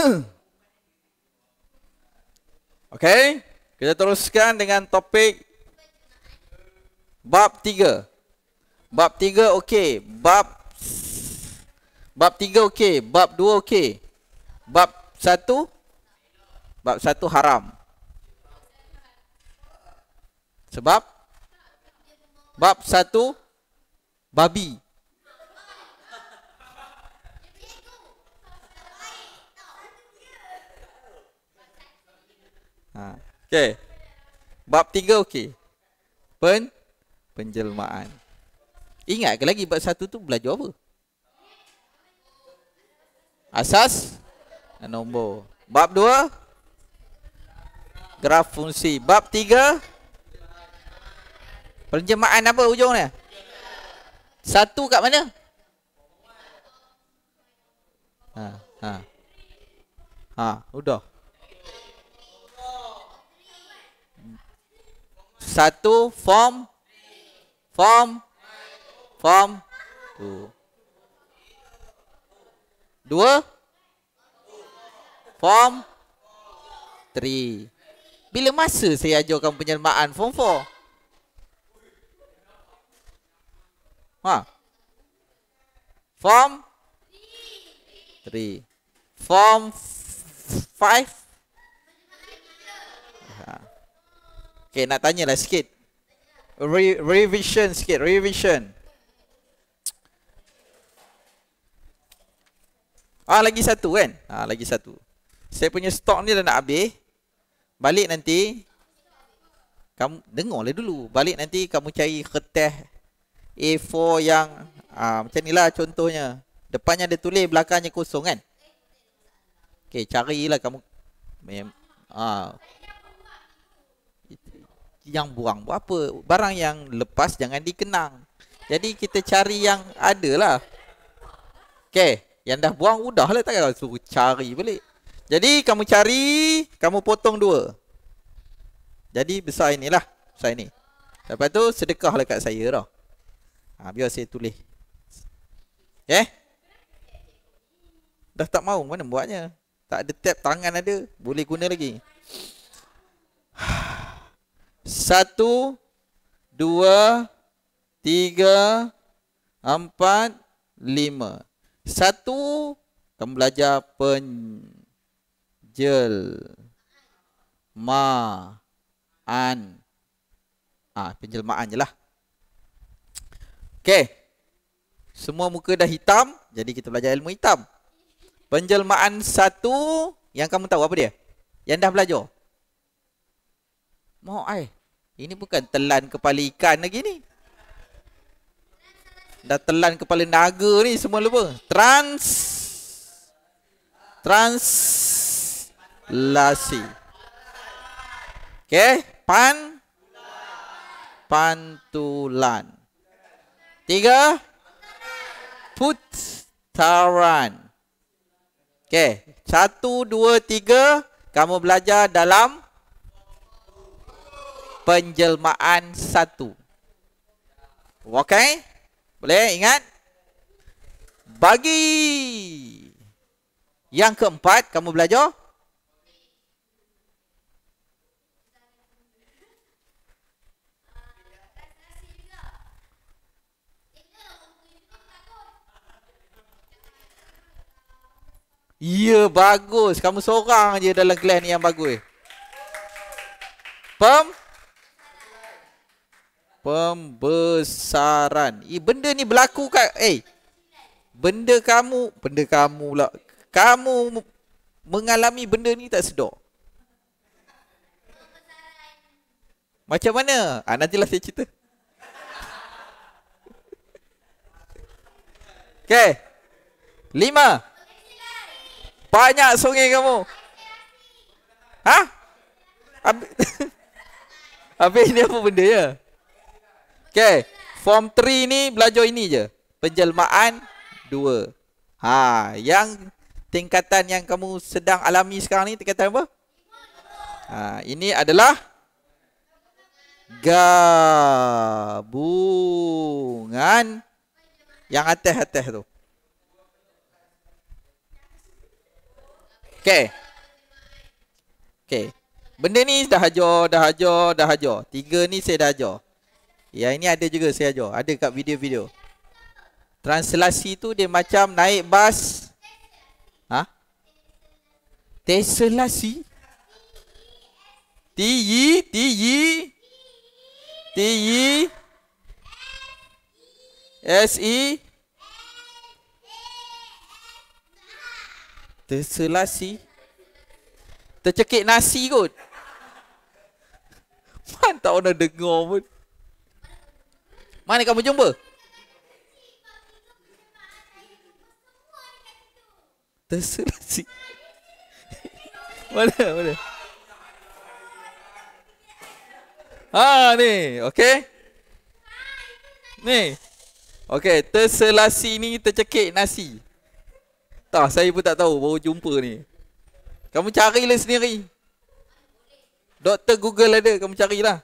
Okey, kita teruskan dengan topik bab 3. Bab 3 okey, bab bab 3 okey, bab 2 okey. Bab 1 bab 1 haram. Sebab bab 1 babi. Ha. Okey. Bab tiga okey. Pen penjelmaan. Ingat ke lagi bab satu tu belajar apa? Asas nombor. Bab dua graf fungsi. Bab tiga penjelmaan apa hujung ni? Satu kat mana? Ha, ha. Ha, udah. satu form form form tu dua form three bila masa saya ajarkan penyelmaan form four ha form three form five ha. Okay, nak tanya lah sikit. Re- revision sikit, revision. Ah, lagi satu kan? Ah, lagi satu. Saya punya stok ni dah nak habis. Balik nanti. Kamu dengarlah dulu. Balik nanti kamu cari kertas A4 yang ah, macam inilah contohnya. Depannya ada tulis, belakangnya kosong kan? Okey, carilah kamu. Mem- ah, yang buang buat apa barang yang lepas jangan dikenang jadi kita cari yang ada lah okey yang dah buang udah lah takkan suruh cari balik jadi kamu cari kamu potong dua jadi besar inilah besar ini lepas tu sedekah lah kat saya dah ha, biar saya tulis eh dah tak mau mana buatnya tak ada tap tangan ada boleh guna lagi Ha Satu, dua, tiga, empat, lima. Satu, kamu belajar penjel, ma, an. Ah, ha, penjelmaan je lah. Okay. Semua muka dah hitam, jadi kita belajar ilmu hitam. Penjelmaan satu, yang kamu tahu apa dia? Yang dah belajar? Mau ai? Ini bukan telan kepala ikan lagi ni. Dah telan kepala naga ni semua lupa. Trans trans lasi. Okey, pan pantulan. Tiga put taran. Okey, satu, dua, tiga. Kamu belajar dalam penjelmaan satu. Okey? Boleh ingat? Bagi yang keempat kamu belajar Ya bagus Kamu seorang je dalam kelas ni yang bagus Pem pembesaran. Eh, benda ni berlaku kat eh benda kamu, benda kamu pula. Kamu mengalami benda ni tak sedar. Macam mana? Ah nantilah saya cerita. Okey. Lima. Banyak sungai kamu. Ha? Habis, habis ni apa benda ya? Okay Form 3 ni belajar ini je Penjelmaan 2 ha, Yang tingkatan yang kamu sedang alami sekarang ni Tingkatan apa? Ha, ini adalah Gabungan Yang atas-atas tu Okay Okay Benda ni dah ajar, dah ajar, dah ajar Tiga ni saya dah ajar Ya ini ada juga saya ajar Ada kat video-video Translasi tu dia macam naik bas Ha? translasi T-E T-E T-E S-E translasi Tercekik nasi kot Mana tak pernah dengar pun mana kamu jumpa? Terselasi. Mana? Mana? Ha ni, okey. Ni. Okey, terselasi ni tercekik nasi. Tak, saya pun tak tahu baru jumpa ni. Kamu carilah sendiri. Doktor Google ada, kamu carilah.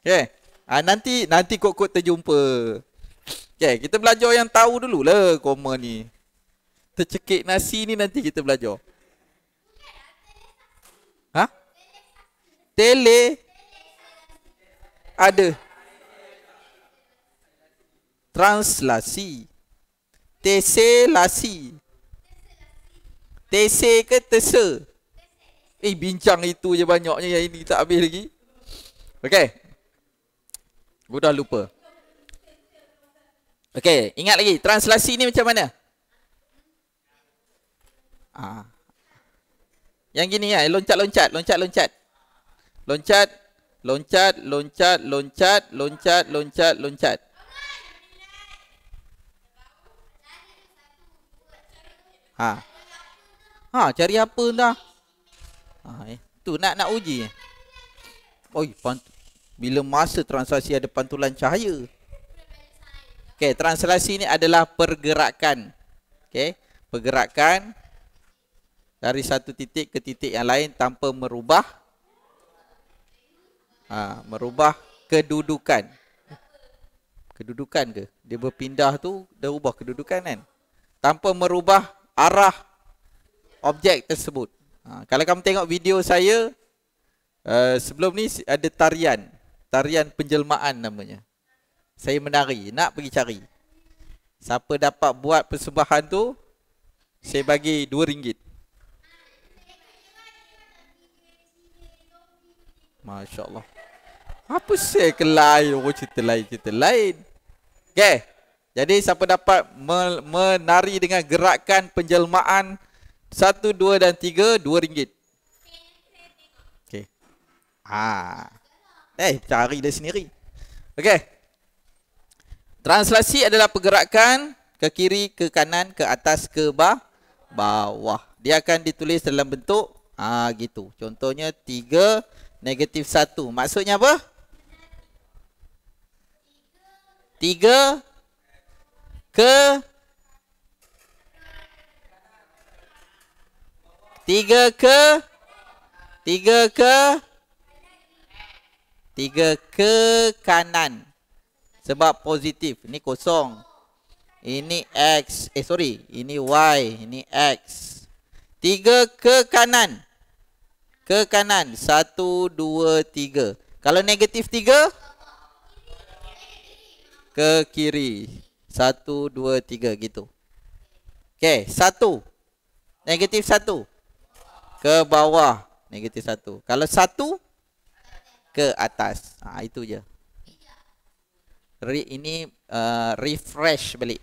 Okey. Ha, nanti nanti kot-kot terjumpa. Okay, kita belajar yang tahu dulu lah koma ni. Tercekik nasi ni nanti kita belajar. Ha? Tele ada translasi teselasi tese ke tese eh bincang itu je banyaknya yang ini tak habis lagi okey Budak lupa. Okey, ingat lagi translasi ni macam mana? Ah. Yang gini ya, ah, loncat-loncat, loncat-loncat. Loncat, loncat, loncat, loncat, loncat, loncat, loncat. Ha. Ha, cari apa dah? Ha, ah, eh. tu nak nak uji. Oi, pantu bila masa translasi ada pantulan cahaya. Okay, translasi ni adalah pergerakan. Okay, pergerakan dari satu titik ke titik yang lain tanpa merubah ha, merubah kedudukan. Kedudukan ke? Dia berpindah tu dia ubah kedudukan kan? Tanpa merubah arah objek tersebut. Ha, kalau kamu tengok video saya uh, sebelum ni ada tarian tarian penjelmaan namanya. Saya menari, nak pergi cari. Siapa dapat buat persembahan tu, saya bagi dua ringgit. Masya Allah. Apa saya ke lain? Oh, cerita lain, cerita lain. Okay. Jadi siapa dapat menari dengan gerakan penjelmaan satu, dua dan tiga, dua ringgit. Okay. Ah. Eh, cari dia sendiri. Okey. Translasi adalah pergerakan ke kiri, ke kanan, ke atas, ke bah bawah. Dia akan ditulis dalam bentuk ah gitu. Contohnya 3 negatif 1. Maksudnya apa? 3 ke 3 ke 3 ke Tiga ke kanan Sebab positif Ini kosong Ini X Eh sorry Ini Y Ini X Tiga ke kanan Ke kanan Satu, dua, tiga Kalau negatif tiga Ke kiri Satu, dua, tiga gitu Okay, satu Negatif satu Ke bawah Negatif satu Kalau satu ke atas. Ha, itu je. Re, ini uh, refresh balik.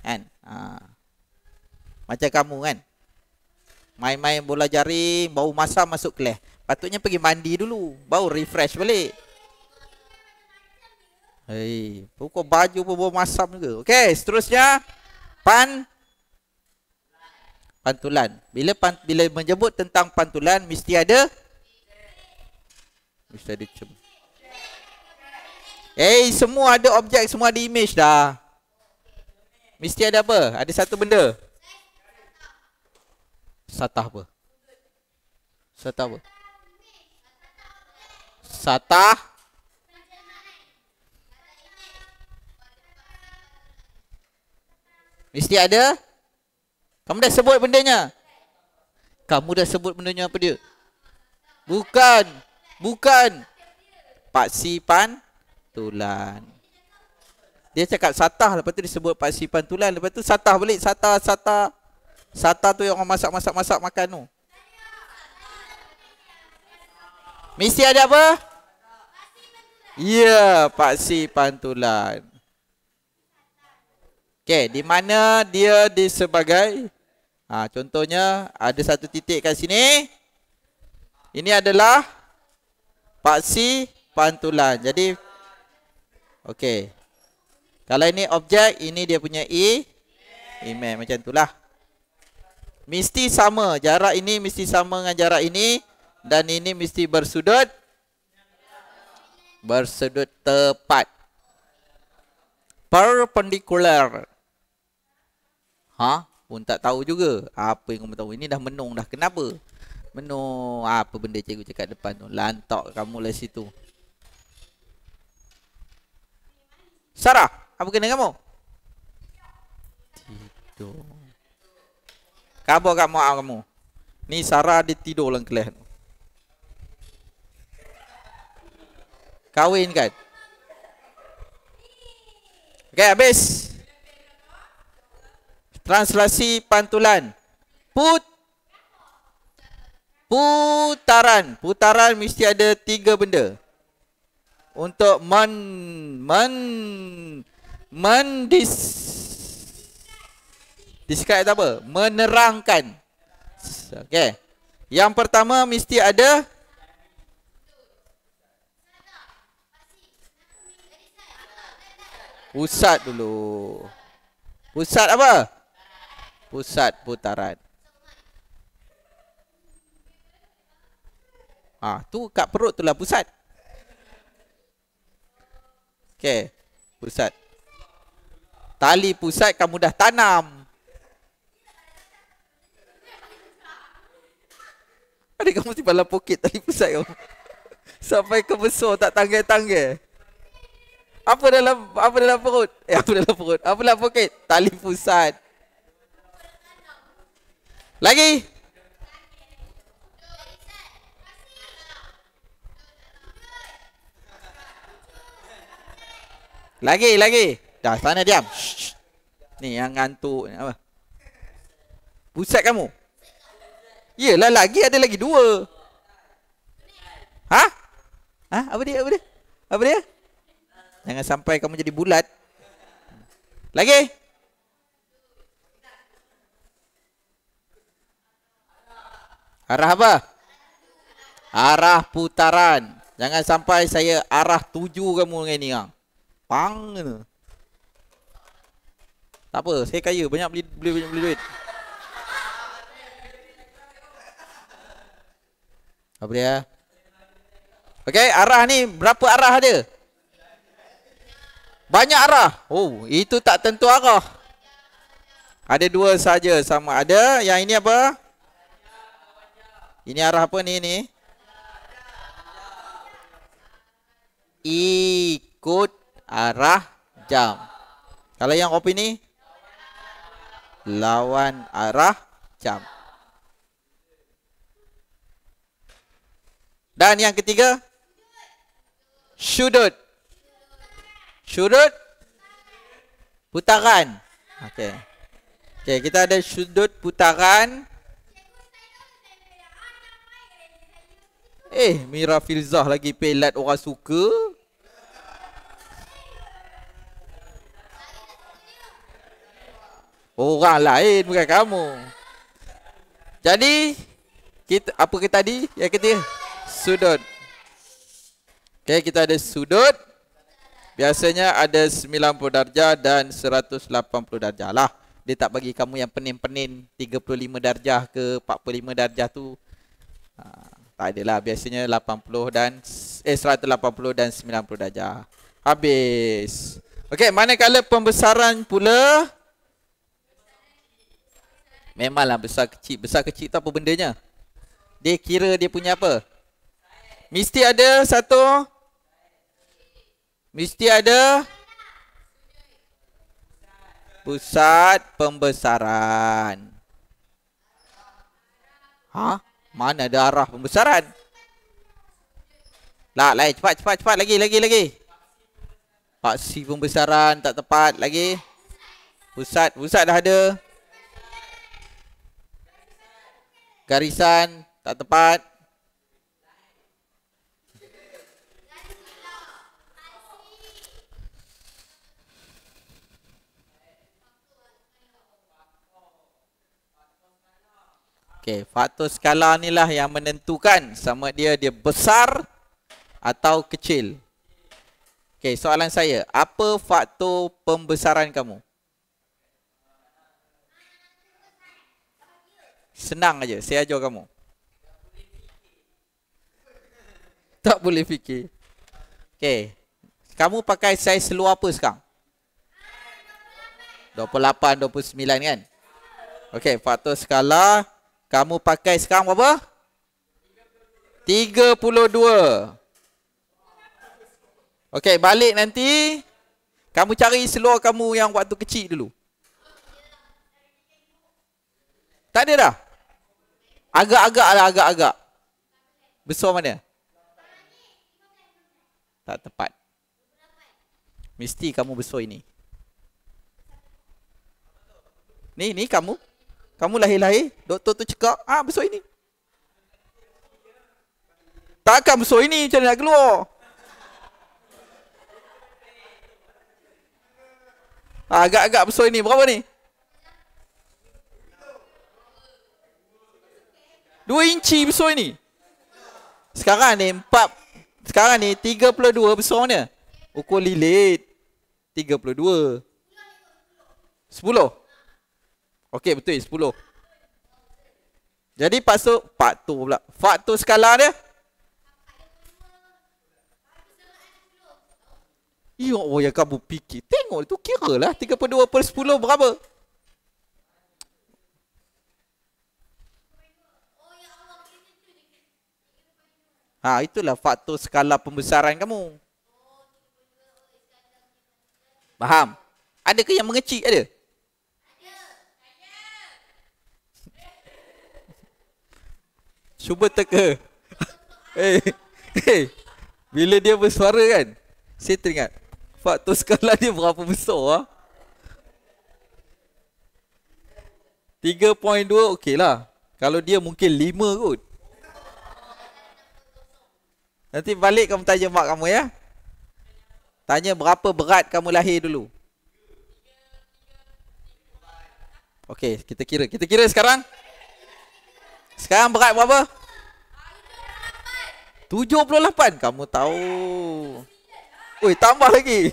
Kan? Ha. Macam kamu kan? Main-main bola jari, bau masam masuk kelas. Patutnya pergi mandi dulu. Bau refresh balik. Hei, pukul baju pun bau masam juga. Okey, seterusnya. Pan. Pantulan. Bila pan, bila menyebut tentang pantulan, mesti ada Mesti ada cem Eh, semua ada objek, semua ada image dah Mesti ada apa? Ada satu benda Satah apa? Satah apa? Satah Mesti ada Kamu dah sebut bendanya Kamu dah sebut bendanya apa dia Bukan Bukan. Paksi pantulan. Dia cakap satah lepas tu disebut paksi pantulan lepas tu satah balik satah satah. Satah tu yang orang masak-masak-masak makan tu. Mesti ada apa? Ya, yeah, paksi pantulan. Okay, di mana dia disebagai? Ha, contohnya ada satu titik kat sini. Ini adalah paksi pantulan. Jadi okey. Kalau ini objek, ini dia punya i e. imej macam itulah. Mesti sama jarak ini mesti sama dengan jarak ini dan ini mesti bersudut bersudut tepat. Perpendicular. Ha? Pun tak tahu juga. Apa yang kamu tahu? Ini dah menung dah. Kenapa? Menu apa benda cikgu cakap depan tu Lantok kamu lah situ Sarah, apa kena kamu? Tidur Kabur kat muak kamu Ni Sarah dia tidur dalam kelas tu Kahwin kan? Okay, habis Translasi pantulan Put putaran putaran mesti ada tiga benda untuk men men dis diskat apa menerangkan okey yang pertama mesti ada pusat dulu pusat apa pusat putaran Ah, ha, tu kat perut tu lah pusat. Okey, pusat. Tali pusat kamu dah tanam. Adik kamu mesti balas poket tali pusat kamu. Sampai ke besar tak tangge-tangge. Apa dalam apa dalam perut? Eh apa dalam perut? Apa dalam poket? Tali pusat. Lagi. Lagi, lagi. Dah, sana diam. Shh. Ni yang ngantuk. apa? Buset kamu. Yelah, lagi ada lagi dua. Ha? Ha? Apa dia? Apa dia? Apa dia? Jangan sampai kamu jadi bulat. Lagi? Arah apa? Arah putaran. Jangan sampai saya arah tuju kamu dengan ni. Kang. Ah. Pang kena Tak apa, saya kaya banyak beli beli banyak beli duit Apa dia? Okey, arah ni berapa arah dia? Banyak arah. Oh, itu tak tentu arah. Ada dua saja sama ada. Yang ini apa? Ini arah apa ni ni? Ikut arah jam. Kalau yang kopi ni lawan arah jam. Dan yang ketiga sudut. Sudut putaran. Okey. Okey, kita ada sudut putaran. Eh, Mira Filzah lagi pelat orang suka. Orang lain bukan kamu. Jadi kita apa kita tadi? Ya kita sudut. Okey, kita ada sudut. Biasanya ada 90 darjah dan 180 darjah lah. Dia tak bagi kamu yang pening-pening 35 darjah ke 45 darjah tu. Ha, tak lah. Biasanya 80 dan eh, 180 dan 90 darjah. Habis. Okey, manakala pembesaran pula Memanglah besar kecil Besar kecil tu apa bendanya Dia kira dia punya apa Mesti ada satu Mesti ada Pusat pembesaran Ha? Mana ada arah pembesaran? Tak lah, lain, cepat, cepat, cepat Lagi, lagi, lagi Paksi pembesaran tak tepat Lagi Pusat, pusat dah ada garisan tak tepat Okay, faktor skala ni lah yang menentukan sama dia dia besar atau kecil. Okay, soalan saya, apa faktor pembesaran kamu? Senang aja, saya ajar kamu. Tak boleh fikir. Okey. Kamu pakai saiz seluar apa sekarang? 28, 29 kan? Okey, faktor skala kamu pakai sekarang berapa? 32. Okey, balik nanti kamu cari seluar kamu yang waktu kecil dulu. Tak ada dah? Agak-agak lah agak-agak Besar mana? Tak tepat Mesti kamu besar ini Ni ni kamu Kamu lahir-lahir Doktor tu cakap Ah besar ini Takkan besar ini macam nak keluar ah, Agak-agak besar ini berapa ni? 2 inci besar ni. Sekarang ni 4 sekarang ni 32 besarnya. Ukur lilit 32. 10. Okey betul 10. Jadi pasuk faktor pula. Faktor skala dia. Ya Allah, oh, ya kamu fikir. Tengok tu kira lah. 32 per 10 berapa? Ha, itulah faktor skala pembesaran kamu. Faham? Ada ke yang mengecil ada? Cuba teka. Eh, hey, eh, hey, bila dia bersuara kan, saya teringat faktor skala dia berapa besar ah. Ha? 3.2 okey lah. Kalau dia mungkin 5 kot. Nanti balik kamu tanya mak kamu ya. Tanya berapa berat kamu lahir dulu. Okey, kita kira. Kita kira sekarang. Sekarang berat berapa? 78. Kamu tahu. Oi, tambah lagi.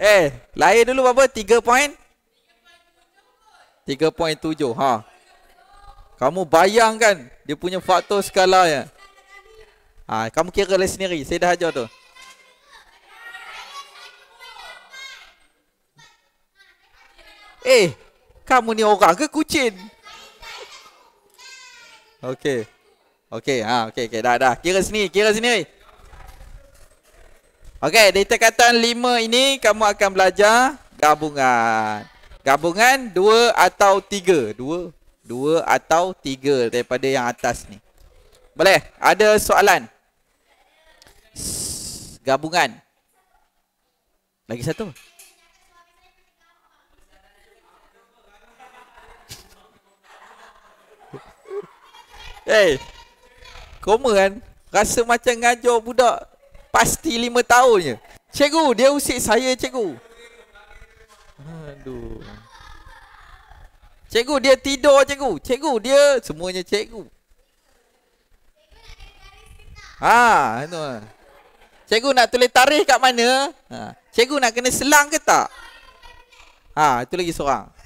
Eh, lahir dulu berapa? 3 point? 3.7. Ha. Kamu bayangkan dia punya faktor skala ya. Ha, kamu kira lah sendiri. Saya dah ajar tu. Eh, kamu ni orang ke kucing? Okey. Okey, ha, okey, okey. Dah, dah. Kira sini, kira sini. Okey, dari tekatan lima ini, kamu akan belajar gabungan. Gabungan dua atau tiga. Dua. Dua atau tiga daripada yang atas ni. Boleh? Ada soalan? Soalan? gabungan. Lagi satu. Hey, koma kan? Rasa macam ngajar budak pasti lima tahun je. Cikgu, dia usik saya cikgu. Aduh. Cikgu, dia tidur cikgu. Cikgu, dia semuanya cikgu. Ah, itu lah. Cikgu nak tulis tarikh kat mana? Ha. Cikgu nak kena selang ke tak? Ha, itu lagi seorang.